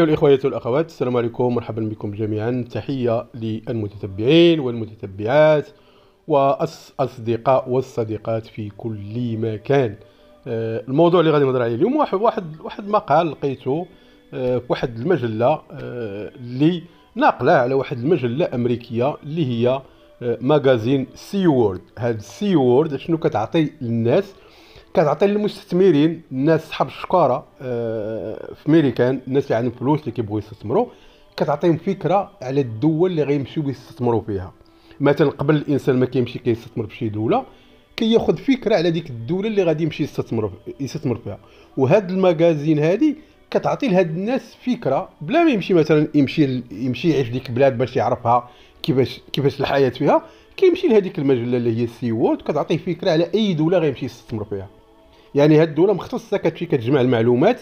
أيها الإخوة والأخوات السلام عليكم مرحبا بكم جميعا تحية للمتتبعين والمتتبعات والأصدقاء والصديقات في كل مكان آه، الموضوع اللي غادي نهضر عليه اليوم واحد واحد واحد مقال لقيته في آه، واحد المجلة آه، اللي ناقلة على واحد المجلة أمريكية اللي هي ماغازين سي وورد هاد سي وورد شنو كتعطي للناس كتعطي للمستثمرين الناس صحاب الشكاره آه، في ميريكان الناس اللي عندهم فلوس اللي كيبغيو يستثمروا كتعطيهم فكره على الدول اللي غيمشيو يستثمروا فيها مثلا قبل الانسان ما كيمشي كيستثمر في شي دوله كياخذ فكره على ديك الدوله اللي غادي يمشي يستثمر يستثمر فيها وهاد المجازين هادي كتعطي لهاد الناس فكره بلا ما يمشي مثلا يمشي يمشي يعيش ديك البلاد باش يعرفها كيفاش كيفاش الحياه فيها كيمشي لهذيك المجله اللي هي السي وورد كتعطيه فكره على اي دوله غيمشي يستثمر فيها يعني هاد الدوله مختصه كتمشي كتجمع المعلومات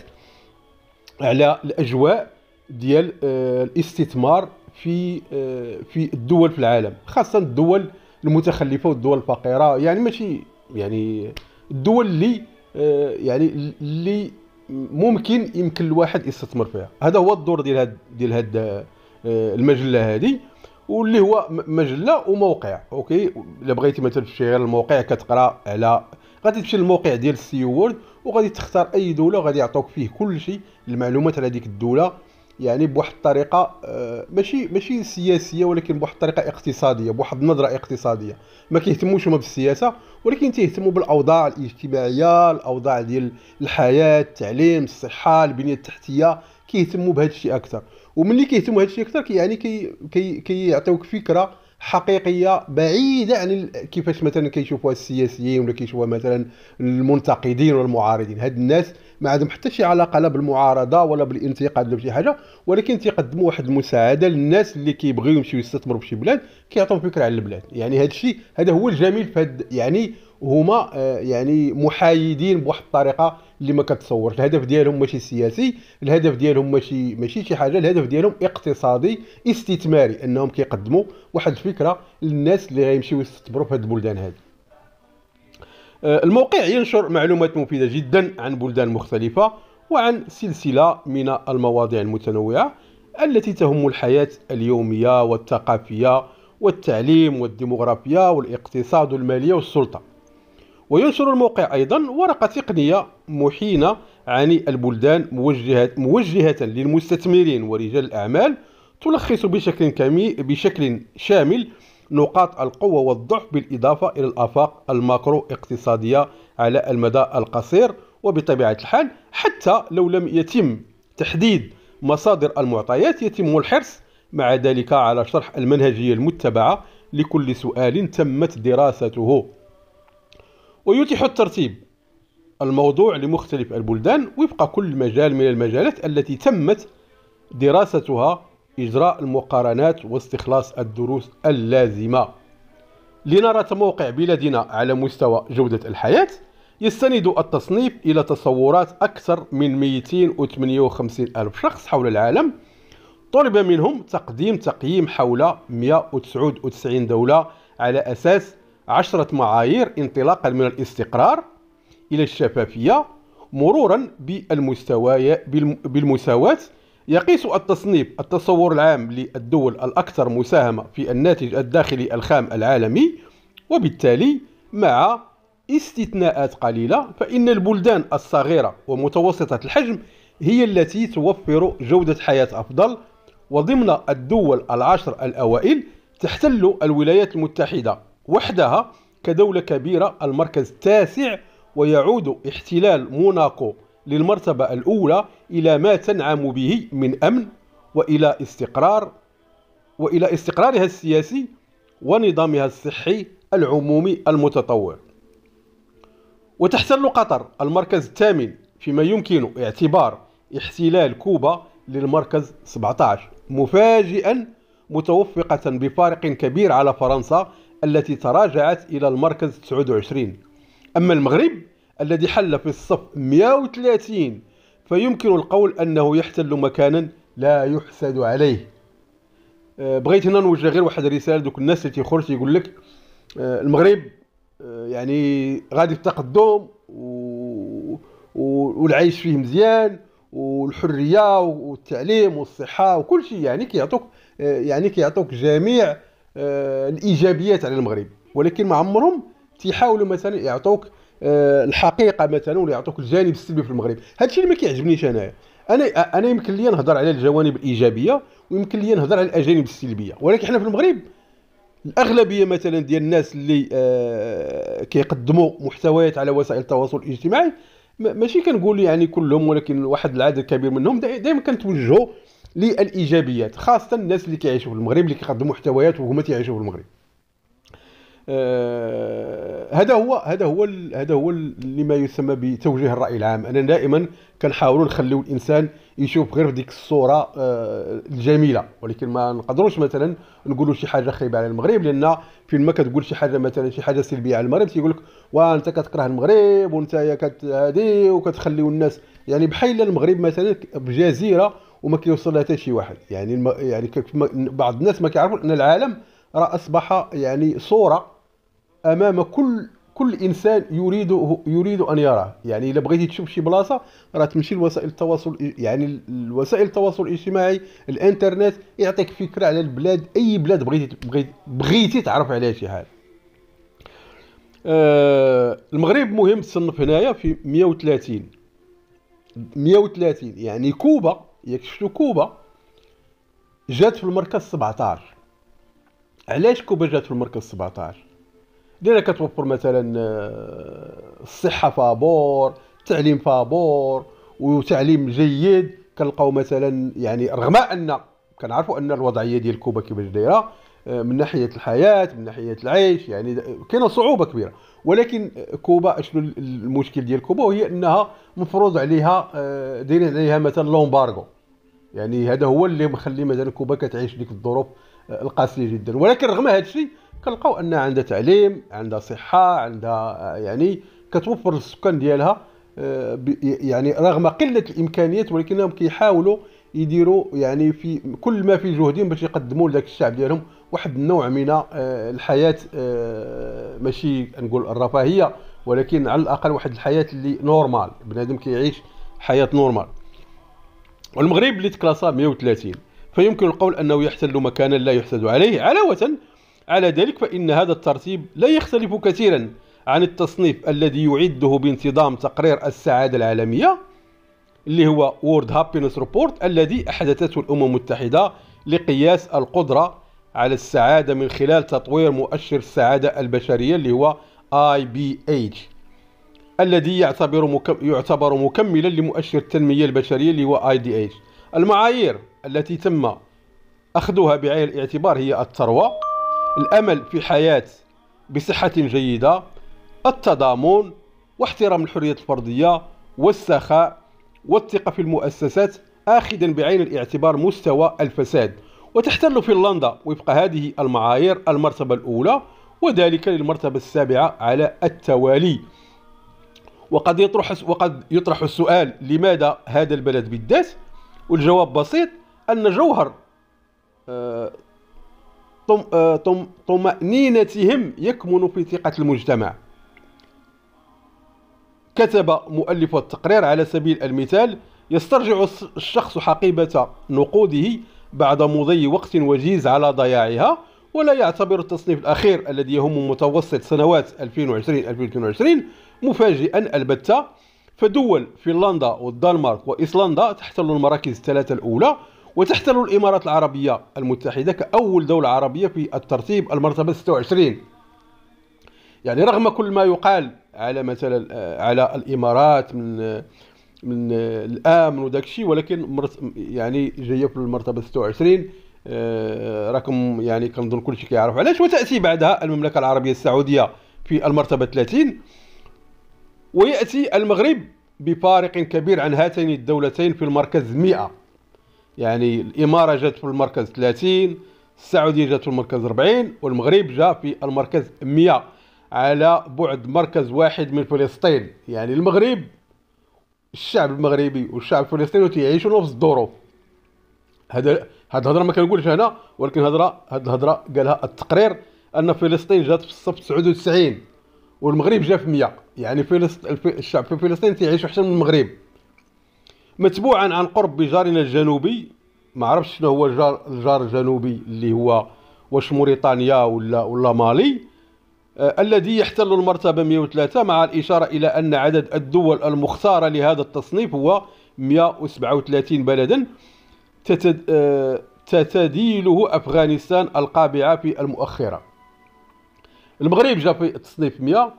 على الاجواء ديال آه، الاستثمار في آه، في الدول في العالم خاصه الدول المتخلفه والدول الفقيره يعني ماشي يعني الدول اللي آه، يعني اللي ممكن يمكن الواحد يستثمر فيها هذا هو الدور ديال هاد ديال هاد المجله هذه واللي هو مجله وموقع اوكي الا بغيتي مثلا في غير الموقع كتقرا على غادي تمشي للموقع ديال السي وورد وغادي تختار اي دوله غادي يعطوك فيه كل شيء المعلومات على ديك الدوله يعني بواحد الطريقه آه، ماشي ماشي سياسيه ولكن بواحد الطريقه اقتصاديه بواحد النظره اقتصاديه ما كيهتموش هما بالسياسه ولكن تيهتموا بالاوضاع الاجتماعيه الاوضاع ديال الحياه التعليم الصحه البنيه التحتيه كيهتموا بهذا الشيء اكثر وملي كيهتموا بهذا الشيء اكثر يعني كي كيعطيوك كي, كي فكره حقيقيه بعيده عن كيفاش مثلا كيشوفوها السياسيين ولا كيشوفوها مثلا المنتقدين والمعارضين هاد الناس ما عندهم حتى شي علاقه لا بالمعارضه ولا بالانتقاد ولا بشي حاجه ولكن تيقدموا واحد المساعده للناس اللي كيبغيو يمشيو يستثمروا في شي بلاد كيعطيو فكره على البلاد يعني هذا الشيء هذا هو الجميل في هاد يعني هما آه، يعني محايدين بواحد الطريقه اللي ما كتصورش الهدف ديالهم ماشي سياسي الهدف ديالهم ماشي ماشي شي حاجه الهدف ديالهم اقتصادي استثماري انهم كيقدموا واحد الفكره للناس اللي غيمشيو يستثمروا في هاد البلدان هذه آه، الموقع ينشر معلومات مفيده جدا عن بلدان مختلفه وعن سلسله من المواضيع المتنوعه التي تهم الحياه اليوميه والثقافيه والتعليم والديمغرافيا والاقتصاد والماليه والسلطه وينشر الموقع أيضا ورقة تقنية محينة عن البلدان موجهة, موجهة للمستثمرين ورجال الأعمال تلخص بشكل, كمي بشكل شامل نقاط القوة والضعف بالإضافة إلى الآفاق الماكرو اقتصادية على المدى القصير وبطبيعة الحال حتى لو لم يتم تحديد مصادر المعطيات يتم الحرص مع ذلك على شرح المنهجية المتبعة لكل سؤال تمت دراسته ويتيح الترتيب الموضوع لمختلف البلدان وفق كل مجال من المجالات التي تمت دراستها إجراء المقارنات واستخلاص الدروس اللازمة لنرى موقع بلادنا على مستوى جودة الحياة يستند التصنيف إلى تصورات أكثر من 258 ألف شخص حول العالم طلب منهم تقديم تقييم حول 199 دولة على أساس عشرة معايير انطلاقا من الاستقرار إلى الشفافية مرورا بالمساواة يقيس التصنيف التصور العام للدول الأكثر مساهمة في الناتج الداخلي الخام العالمي وبالتالي مع استثناءات قليلة فإن البلدان الصغيرة ومتوسطة الحجم هي التي توفر جودة حياة أفضل وضمن الدول العشر الأوائل تحتل الولايات المتحدة وحدها كدولة كبيرة المركز التاسع ويعود احتلال موناكو للمرتبة الأولى إلى ما تنعم به من أمن وإلى استقرار وإلى استقرارها السياسي ونظامها الصحي العمومي المتطور وتحتل قطر المركز الثامن فيما يمكن اعتبار احتلال كوبا للمركز 17 مفاجئا متوفقة بفارق كبير على فرنسا التي تراجعت إلى المركز 29 أما المغرب الذي حل في الصف 130 فيمكن القول أنه يحتل مكانا لا يحسد عليه آه، بغيت هنا نوجه غير واحد الرساله دوك الناس اللي تيخرج يقول لك آه، المغرب آه، يعني غادي في تقدم و... والعيش فيه مزيان والحريه والتعليم والصحه وكل شيء يعني كيعطوك يعني كيعطوك جميع آه، الايجابيات على المغرب ولكن ما عمرهم تيحاولوا مثلا يعطوك آه، الحقيقه مثلا ولا يعطوك الجانب السلبي في المغرب هذا الشيء اللي ما كيعجبنيش انايا انا انا يمكن لي نهضر على الجوانب الايجابيه ويمكن لي نهضر على الاجانب السلبيه ولكن حنا في المغرب الاغلبيه مثلا ديال الناس اللي آه، كيقدموا محتويات على وسائل التواصل الاجتماعي ماشي كنقول يعني كلهم ولكن واحد العدد كبير منهم دائما كنتوجهوا للايجابيات خاصه الناس اللي كيعيشوا في المغرب اللي كيقدموا محتويات وهما تيعيشوا في المغرب آه هذا هو هذا هو هذا هو اللي ما يسمى بتوجيه الراي العام انا دائما كنحاولوا نخليو الانسان يشوف غير ديك الصوره آه الجميله ولكن ما نقدروش مثلا نقولوا شي حاجه خايبه على المغرب لان فين ما كتقول شي حاجه مثلا شي حاجه سلبيه على المغرب تيقول لك وانت كتكره المغرب وانت كت هادي وكتخليو الناس يعني بحال المغرب مثلا بجزيره وما كيوصل لها حتى شي واحد يعني الم... يعني بعض الناس ما كيعرفوا ان العالم راه اصبح يعني صوره امام كل كل انسان يريد يريد ان يراه يعني الا بغيتي تشوف شي بلاصه راه تمشي لوسائل التواصل يعني وسائل التواصل الاجتماعي الانترنت يعطيك فكره على البلاد اي بلاد بغيتي بغيتي, بغيتي تعرف عليها شي حاجه آه المغرب مهم تصنف هنايا في 130 130 يعني كوبا ياك شفتوا كوبا جات في المركز 17 علاش كوبا جات في المركز 17 لان كتوفر مثلا آه، الصحة فابور التعليم فابور وتعليم جيد كنلقاو مثلا يعني رغم ان كنعرفوا ان الوضعيه ديال كوبا كيفاش دايره من ناحيه الحياه من ناحيه العيش يعني كاينه صعوبه كبيره ولكن كوبا شنو المشكل ديال كوبا وهي انها مفروض عليها آه، دايرين عليها مثلا لومبارغو يعني هذا هو اللي مخلي مثلا كوبا كتعيش ديك الظروف آه، القاسيه جدا ولكن رغم هذا الشيء كنلقاو انها عندها تعليم عندها صحه عندها آه، يعني كتوفر للسكان ديالها يعني رغم قله الامكانيات ولكنهم كيحاولوا يديروا يعني في كل ما في جهدهم باش يقدموا لذاك الشعب ديالهم واحد النوع من آه، الحياه آه، ماشي نقول الرفاهيه ولكن على الاقل واحد الحياه اللي نورمال بنادم كيعيش حياه نورمال والمغرب اللي تكلاسا 130 فيمكن القول انه يحتل مكانا لا يحسد عليه علاوه على ذلك فان هذا الترتيب لا يختلف كثيرا عن التصنيف الذي يعده بانتظام تقرير السعاده العالميه اللي هو وورد هابينس ريبورت الذي احدثته الامم المتحده لقياس القدره على السعادة من خلال تطوير مؤشر السعادة البشرية اللي هو IBH الذي يعتبر يعتبر مكملا لمؤشر التنمية البشرية اللي هو IDH المعايير التي تم أخذها بعين الاعتبار هي الثروة الأمل في حياة بصحة جيدة التضامن واحترام الحرية الفردية والسخاء والثقة في المؤسسات آخذا بعين الاعتبار مستوى الفساد وتحتل فنلندا وفق هذه المعايير المرتبة الأولى وذلك للمرتبة السابعة على التوالي وقد يطرح وقد يطرح السؤال لماذا هذا البلد بالذات والجواب بسيط أن جوهر آه، آه، طمأنينتهم يكمن في ثقة المجتمع كتب مؤلف التقرير على سبيل المثال يسترجع الشخص حقيبة نقوده بعد مضي وقت وجيز على ضياعها ولا يعتبر التصنيف الأخير الذي يهم متوسط سنوات 2020-2022 مفاجئا البتة فدول فنلندا والدنمارك وإسلندا تحتل المراكز الثلاثة الأولى وتحتل الإمارات العربية المتحدة كأول دولة عربية في الترتيب المرتبة 26 يعني رغم كل ما يقال على مثلا آه، على الإمارات من آه، من آه، الامن وداك الشيء ولكن يعني جايه في المرتبه 26 آه، رقم يعني كنظن كلشي كيعرف علاش وتاتي بعدها المملكه العربيه السعوديه في المرتبه 30 وياتي المغرب بفارق كبير عن هاتين الدولتين في المركز 100 يعني الاماره جات في المركز 30 السعوديه جات في المركز 40 والمغرب جاء في المركز 100 على بعد مركز واحد من فلسطين يعني المغرب الشعب المغربي والشعب الفلسطيني وتيعيشوا نفس الظروف هذا هاد الهضره ما كنقولش هنا ولكن هضره هاد الهضره قالها التقرير ان فلسطين جات في الصف 99 والمغرب جا في 100 يعني فلسطين الشعب في فلسطين تيعيش احسن من المغرب متبوعا عن قرب بجارنا الجنوبي ما عرفتش شنو هو الجار الجنوبي اللي هو واش موريتانيا ولا ولا مالي آه، الذي يحتل المرتبة 103 مع الإشارة إلى أن عدد الدول المختارة لهذا التصنيف هو 137 بلدا آه، تتديله أفغانستان القابعة في المؤخرة المغرب جاء في التصنيف 100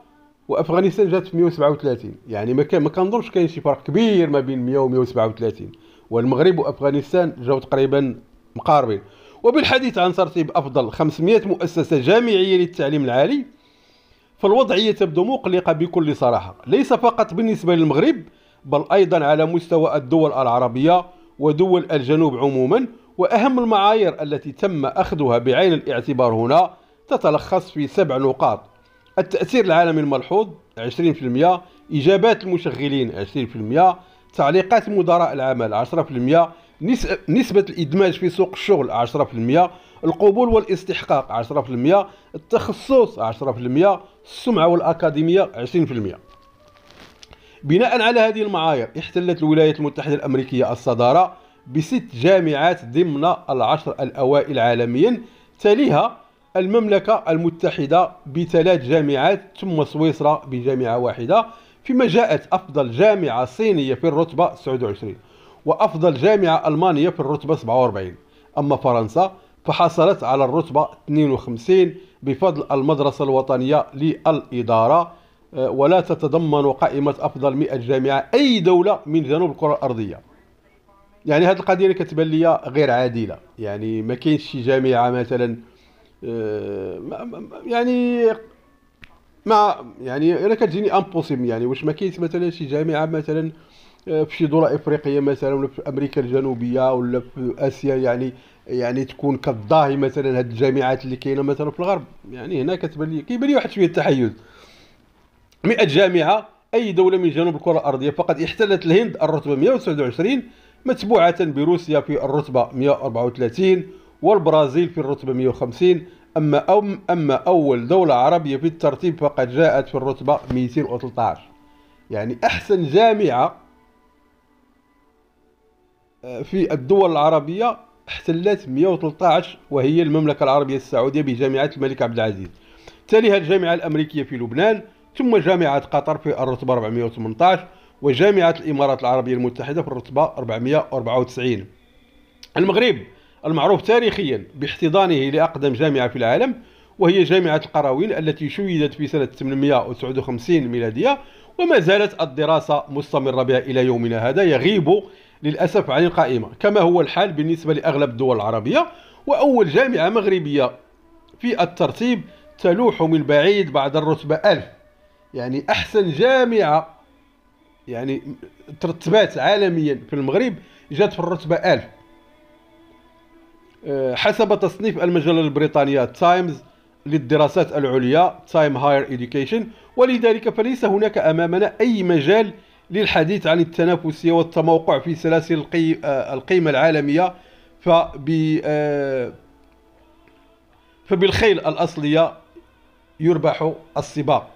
وافغانستان جات في 137 يعني ما كان ما كنظنش كاين شي فرق كبير ما بين 100 و 137 والمغرب وافغانستان جاو تقريبا مقاربين وبالحديث عن ترتيب افضل 500 مؤسسه جامعيه للتعليم العالي فالوضعية تبدو مقلقة بكل صراحة ليس فقط بالنسبة للمغرب بل أيضا على مستوى الدول العربية ودول الجنوب عموما وأهم المعايير التي تم أخذها بعين الاعتبار هنا تتلخص في سبع نقاط التأثير العالمي الملحوظ 20% إجابات المشغلين 20% تعليقات مدراء العمل 10% نسبة الإدماج في سوق الشغل 10% القبول والاستحقاق 10% التخصص 10% السمعة والأكاديمية 20% بناء على هذه المعايير احتلت الولايات المتحدة الأمريكية الصدارة بست جامعات ضمن العشر الأوائل عالميا تليها المملكة المتحدة بثلاث جامعات ثم سويسرا بجامعة واحدة فيما جاءت أفضل جامعة صينية في الرتبة 29 وأفضل جامعة ألمانية في الرتبة 47 أما فرنسا فحصلت على الرتبة 52 بفضل المدرسة الوطنية للإدارة آه، ولا تتضمن قائمة أفضل 100 جامعة أي دولة من جنوب الكرة الأرضية يعني هذه القضية كتبان لي غير عادلة يعني ما كاينش شي جامعة مثلا آه، يعني مع يعني انا كتجيني امبوسيبل يعني واش ما كاينش مثلا شي جامعه مثلا آه، في شي دوله افريقيه مثلا ولا في امريكا الجنوبيه ولا في اسيا يعني يعني تكون كضاهي مثلا هاد الجامعات اللي كاينه مثلا في الغرب يعني هنا كتبان لي كيبان لي واحد شويه التحيز 100 جامعه اي دوله من جنوب الكره الارضيه فقد احتلت الهند الرتبه 129 متبوعه بروسيا في الرتبه 134 والبرازيل في الرتبه 150 اما أم اما اول دوله عربيه في الترتيب فقد جاءت في الرتبه 213 يعني احسن جامعه آه، في الدول العربيه احتلت 113 وهي المملكة العربية السعودية بجامعة الملك عبد العزيز تليها الجامعة الأمريكية في لبنان ثم جامعة قطر في الرتبة 418 وجامعة الإمارات العربية المتحدة في الرتبة 494 المغرب المعروف تاريخيا باحتضانه لأقدم جامعة في العالم وهي جامعة القراوين التي شيدت في سنة 859 ميلادية وما زالت الدراسة مستمرة بها إلى يومنا هذا يغيب للأسف عن القائمة كما هو الحال بالنسبة لأغلب الدول العربية وأول جامعة مغربية في الترتيب تلوح من بعيد بعد الرتبة ألف يعني أحسن جامعة يعني ترتبات عالميا في المغرب جات في الرتبة ألف آه، حسب تصنيف المجلة البريطانية تايمز للدراسات العليا تايم هاير إديوكيشن ولذلك فليس هناك أمامنا أي مجال للحديث عن التنافسية والتموقع في سلاسل القي... آه، القيمة العالمية فب... آه، فبالخيل الأصلية يربح السباق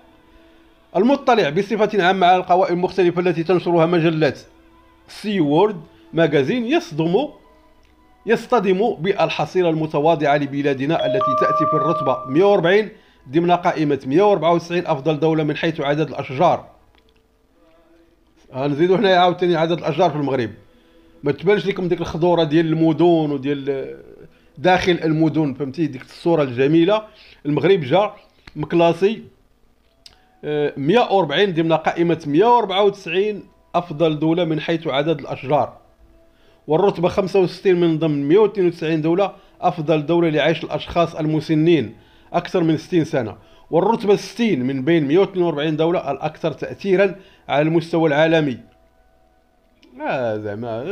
المطلع بصفة عامة على القوائم المختلفة التي تنشرها مجلة سي وورد ماجازين يصدم يصطدم بالحصيلة المتواضعة لبلادنا التي تأتي في الرتبة 140 ضمن قائمة 194 أفضل دولة من حيث عدد الأشجار غنزيدو آه، حنايا عاوتاني عدد الاشجار في المغرب ما تبانش لكم ديك الخضوره ديال المدن وديال داخل المدن فهمتي ديك الصوره الجميله المغرب جا مكلاسي 140 آه، ضمن قائمه 194 افضل دوله من حيث عدد الاشجار والرتبه 65 من ضمن 192 دوله افضل دوله لعيش الاشخاص المسنين اكثر من 60 سنه والرتبة 60 من بين 142 دولة الأكثر تأثيرا على المستوى العالمي هذا زعما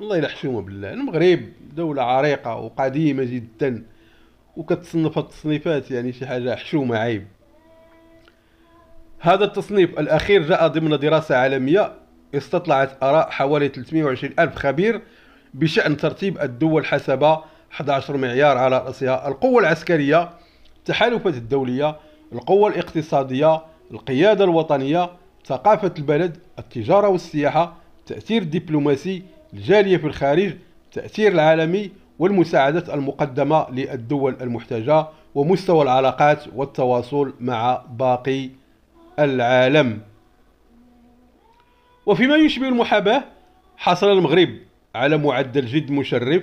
الله يلا حشومه بالله المغرب دولة عريقة وقديمة جدا وكتصنف التصنيفات يعني شي حاجة حشومة عيب هذا التصنيف الأخير جاء ضمن دراسة عالمية استطلعت آراء حوالي 320 ألف خبير بشأن ترتيب الدول حسب 11 معيار على رأسها القوة العسكرية التحالفات الدولية القوة الاقتصادية القيادة الوطنية ثقافة البلد التجارة والسياحة التأثير الدبلوماسي الجالية في الخارج التأثير العالمي والمساعدات المقدمة للدول المحتاجة ومستوى العلاقات والتواصل مع باقي العالم وفيما يشبه المحاباة حصل المغرب على معدل جد مشرف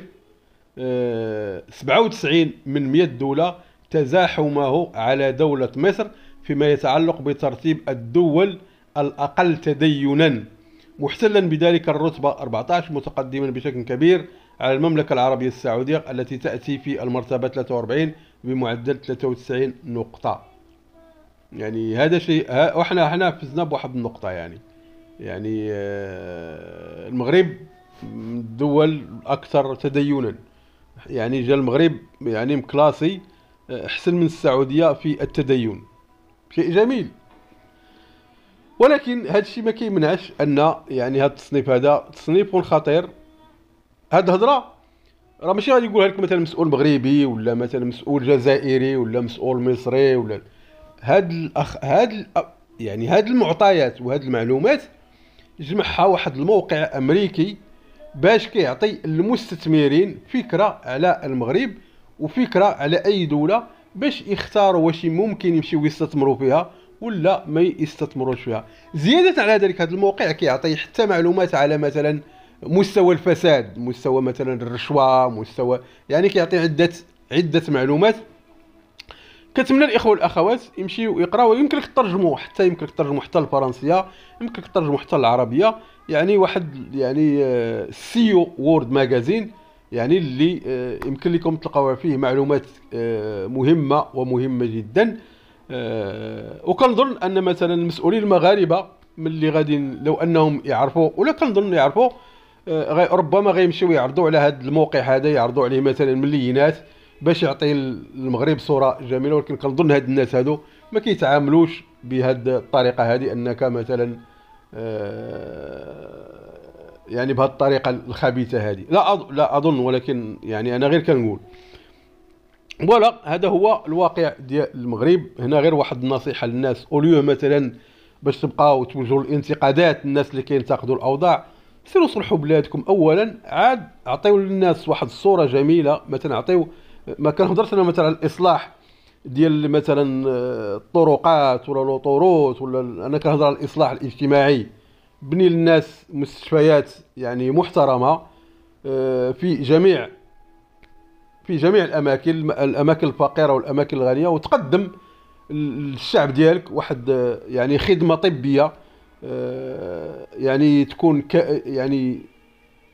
97 آه، من 100 دولة تزاحمه على دولة مصر فيما يتعلق بترتيب الدول الأقل تدينا محتلا بذلك الرتبة 14 متقدما بشكل كبير على المملكة العربية السعودية التي تأتي في المرتبة 43 بمعدل 93 نقطة يعني هذا شيء وإحنا إحنا فزنا بواحد النقطة يعني يعني آه، المغرب الدول الأكثر تدينا يعني جا المغرب يعني مكلاسي أحسن من السعودية في التدين شيء جميل ولكن هذا الشيء ما كيمنعش أن يعني هذا التصنيف هذا تصنيف خطير هاد الهضرة راه ماشي غادي يقولها لك مثلا مسؤول مغربي ولا مثلا مسؤول جزائري ولا مسؤول مصري ولا هاد الأخ هاد يعني هاد المعطيات وهاد المعلومات جمعها واحد الموقع امريكي باش كيعطي المستثمرين فكره على المغرب وفكره على اي دوله باش يختاروا واش ممكن يمشيو يستثمروا فيها ولا ما يستثمروش فيها زياده على ذلك هذا الموقع كيعطي حتى معلومات على مثلا مستوى الفساد مستوى مثلا الرشوه مستوى يعني كيعطي عده عده معلومات كنتمنى الاخوه والاخوات يمشيو يقراو يمكنك ترجمو حتى يمكنك ترجمو حتى الفرنسيه يمكنك ترجمو حتى العربيه يعني واحد يعني سيو وورد ماجازين يعني اللي آه، يمكن لكم تلقاو فيه معلومات آه، مهمه ومهمه جدا آه، وكنظن ان مثلا المسؤولين المغاربه من اللي غادي لو انهم يعرفوا ولا كنظن يعرفوا ربما غيمشيو يعرضوا على هذا الموقع هذا يعرضوا عليه مثلا ملينات باش يعطي المغرب صوره جميله ولكن كنظن هاد الناس هادو ما كيتعاملوش بهاد الطريقه هذه انك مثلا يعني بهالطريقه الخبيثه هذه لا أض... لا اظن ولكن يعني انا غير كنقول فوالا هذا هو الواقع ديال المغرب هنا غير واحد النصيحه للناس اوليو مثلا باش تبقاو توجهوا الانتقادات الناس اللي كينتقدوا الاوضاع سيروا صلحوا بلادكم اولا عاد عطيو للناس واحد الصوره جميله مثلا عطيو ما كنهضرش انا مثلا على الاصلاح ديال مثلا آه، الطرقات ولا لوطوروت ولا انا كنهضر على الاصلاح الاجتماعي بني للناس مستشفيات يعني محترمه آه، في جميع في جميع الاماكن الاماكن الفقيره والاماكن الغنيه وتقدم للشعب ديالك واحد آه، يعني خدمه طبيه آه، يعني تكون ك يعني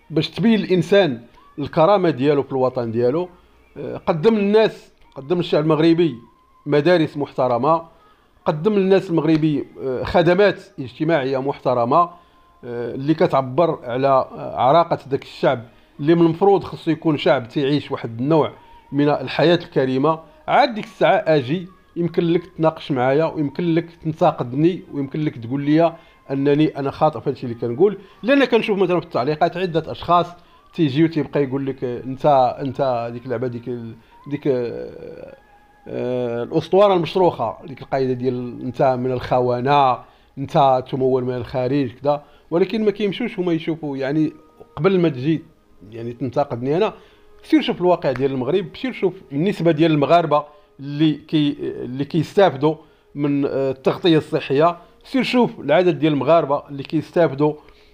باش تبين الانسان الكرامه ديالو في الوطن ديالو قدم للناس قدم للشعب المغربي مدارس محترمه قدم للناس المغربي خدمات اجتماعيه محترمه اللي كتعبر على عراقه ذاك الشعب اللي من المفروض خصو يكون شعب تيعيش واحد النوع من الحياه الكريمه عاد ديك الساعه اجي يمكن لك تناقش معايا ويمكن لك تنتقدني ويمكن لك تقول لي انني انا خاطئ في هادشي اللي كنقول لان كنشوف مثلا في التعليقات عده اشخاص تيجيو تيبقى يقول لك انت انت ديك اللعبه ديك ديك آه، آه، الاسطوره المشروخه ديك القاعده ديال انت من الخونه انت تمول من الخارج كذا ولكن ما كيمشوش هما يشوفوا يعني قبل ما تجي يعني تنتقدني انا سير شوف الواقع ديال المغرب سير شوف النسبه ديال المغاربه اللي كي اللي كيستافدوا من آه، التغطيه الصحيه سير شوف العدد ديال المغاربه اللي كيستافدوا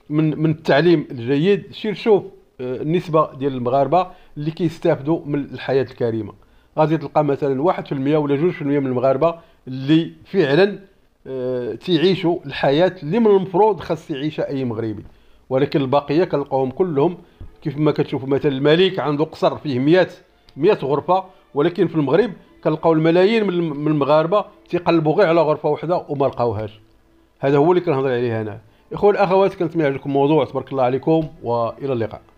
من من التعليم الجيد سير شوف آه، النسبه ديال المغاربه اللي كيستافدوا من الحياه الكريمه غادي تلقى مثلا 1% ولا 2% من المغاربه اللي فعلا تيعيشوا الحياه اللي من المفروض خاص يعيشها اي مغربي ولكن البقيه كنلقاوهم كلهم كيف ما كتشوفوا مثلا الملك عنده قصر فيه 100 100 غرفه ولكن في المغرب كنلقاو الملايين من المغاربه تيقلبوا غير على غرفه واحده وما لقاوهاش هذا هو اللي كنهضر عليه هنا اخوة الاخوات كنتمنى لكم موضوع تبارك الله عليكم والى اللقاء